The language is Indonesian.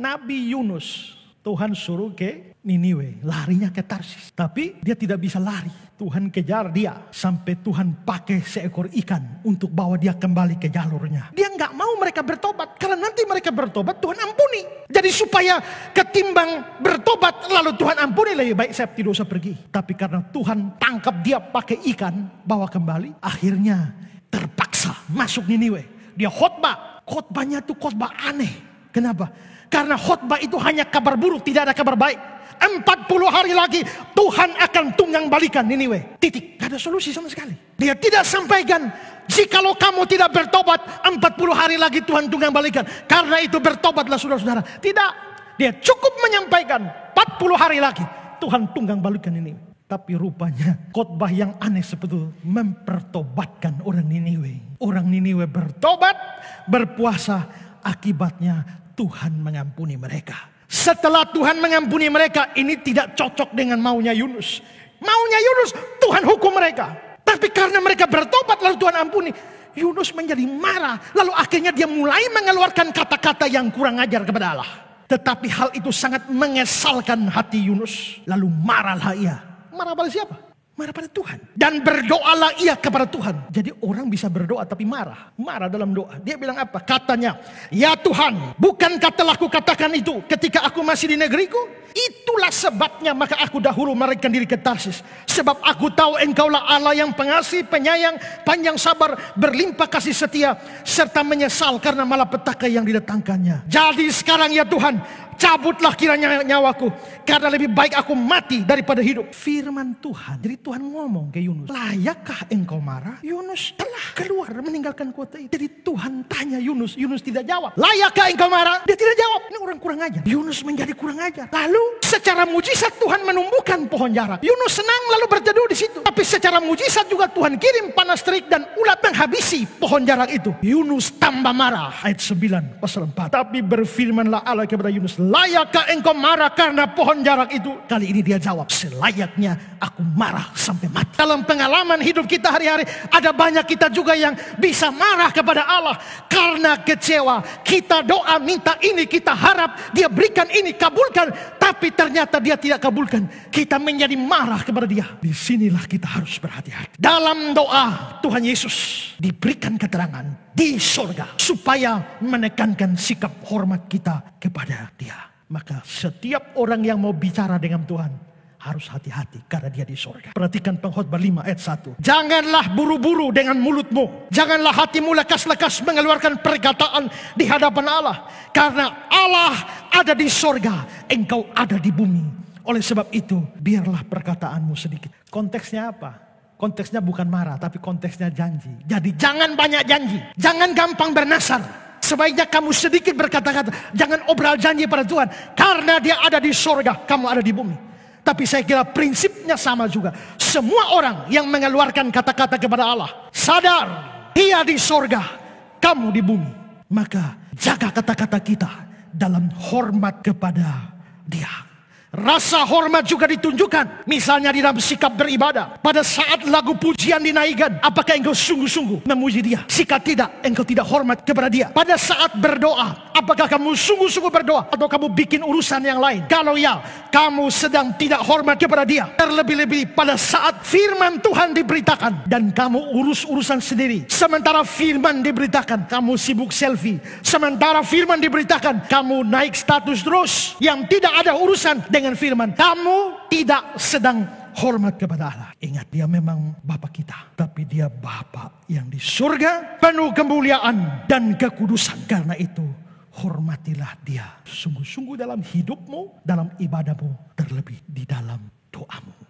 Nabi Yunus, Tuhan suruh ke Niniwe, larinya ke Tarsis. Tapi dia tidak bisa lari. Tuhan kejar dia sampai Tuhan pakai seekor ikan untuk bawa dia kembali ke jalurnya. Dia nggak mau mereka bertobat karena nanti mereka bertobat Tuhan ampuni. Jadi supaya ketimbang bertobat lalu Tuhan ampuni lebih baik saya tidak usah pergi. Tapi karena Tuhan tangkap dia pakai ikan bawa kembali, akhirnya terpaksa masuk Niniwe. Dia khotbah, khotbahnya itu khotbah aneh Kenapa? Karena khutbah itu hanya kabar buruk, tidak ada kabar baik. 40 hari lagi Tuhan akan tunggang balikan Niniwe. Titik, gak ada solusi sama sekali. Dia tidak sampaikan Jikalau kamu tidak bertobat 40 hari lagi Tuhan tunggang balikan Karena itu bertobatlah saudara-saudara Tidak Dia cukup menyampaikan 40 hari lagi Tuhan tunggang balikan ini Tapi rupanya khotbah yang aneh sebetulnya Mempertobatkan orang Niniwe Orang Niniwe bertobat Berpuasa akibatnya Tuhan mengampuni mereka. Setelah Tuhan mengampuni mereka, ini tidak cocok dengan maunya Yunus. Maunya Yunus, Tuhan hukum mereka. Tapi karena mereka bertobat lalu Tuhan ampuni. Yunus menjadi marah. Lalu akhirnya dia mulai mengeluarkan kata-kata yang kurang ajar kepada Allah. Tetapi hal itu sangat mengesalkan hati Yunus. Lalu marahlah ia. Marah pada siapa? marah pada Tuhan. Dan berdoalah ia kepada Tuhan. Jadi orang bisa berdoa tapi marah. Marah dalam doa. Dia bilang apa? Katanya, ya Tuhan, bukan katalah aku katakan itu ketika aku masih di negeriku? Itulah sebabnya maka aku dahulu melarikan diri ke Tarsis. Sebab aku tahu engkaulah Allah yang pengasih, penyayang, panjang sabar, berlimpah kasih setia, serta menyesal karena malapetaka yang didatangkannya. Jadi sekarang ya Tuhan, cabutlah kiranya nyawaku. Karena lebih baik aku mati daripada hidup. Firman Tuhan. Jadi Tuhan ngomong ke Yunus. Layakkah engkau marah? Yunus telah keluar meninggalkan kota itu. Jadi Tuhan tanya Yunus. Yunus tidak jawab. Layakkah engkau marah? Dia tidak jawab. Ini orang kurang ajar. Yunus menjadi kurang ajar. Lalu secara mujizat Tuhan menumbuhkan pohon jarak. Yunus senang lalu berteduh di situ. Tapi secara mujizat juga Tuhan kirim panas terik dan ulat menghabisi pohon jarak itu. Yunus tambah marah. Ayat 9 pasal 4. Tapi berfirmanlah Allah kepada Yunus Layakkah engkau marah karena pohon jarak itu? Kali ini dia jawab, selayaknya aku marah sampai mati. Dalam pengalaman hidup kita hari-hari, ada banyak kita juga yang bisa marah kepada Allah karena kecewa. Kita doa minta ini, kita harap dia berikan ini, kabulkan tapi ternyata dia tidak kabulkan. Kita menjadi marah kepada dia. Disinilah kita harus berhati-hati. Dalam doa Tuhan Yesus diberikan keterangan di sorga. Supaya menekankan sikap hormat kita kepada dia. Maka setiap orang yang mau bicara dengan Tuhan harus hati-hati karena dia di sorga. Perhatikan pengkhotbah 5 ayat 1. Janganlah buru-buru dengan mulutmu. Janganlah hatimu lekas-lekas mengeluarkan perkataan di hadapan Allah. Karena Allah ada di sorga, engkau ada di bumi. Oleh sebab itu, biarlah perkataanmu sedikit. Konteksnya apa? Konteksnya bukan marah, tapi konteksnya janji. Jadi jangan banyak janji. Jangan gampang bernasar. Sebaiknya kamu sedikit berkata-kata. Jangan obral janji pada Tuhan. Karena dia ada di sorga, kamu ada di bumi. Tapi saya kira prinsipnya sama juga. Semua orang yang mengeluarkan kata-kata kepada Allah. Sadar, dia di sorga, kamu di bumi. Maka jaga kata-kata kita dalam hormat kepada Dia. Rasa hormat juga ditunjukkan. Misalnya di dalam sikap beribadah. Pada saat lagu pujian dinaikkan. Apakah engkau sungguh-sungguh memuji dia? Sikap tidak, engkau tidak hormat kepada dia. Pada saat berdoa. Apakah kamu sungguh-sungguh berdoa atau kamu bikin urusan yang lain? Kalau ya, kamu sedang tidak hormat kepada dia. Terlebih-lebih pada saat firman Tuhan diberitakan dan kamu urus urusan sendiri. Sementara firman diberitakan, kamu sibuk selfie. Sementara firman diberitakan, kamu naik status terus yang tidak ada urusan dengan firman. Kamu tidak sedang hormat kepada Allah. Ingat dia memang Bapa kita. Tapi dia Bapa yang di surga penuh kemuliaan dan kekudusan. Karena itu hormatilah dia sungguh-sungguh dalam hidupmu, dalam ibadahmu, terlebih di dalam doamu.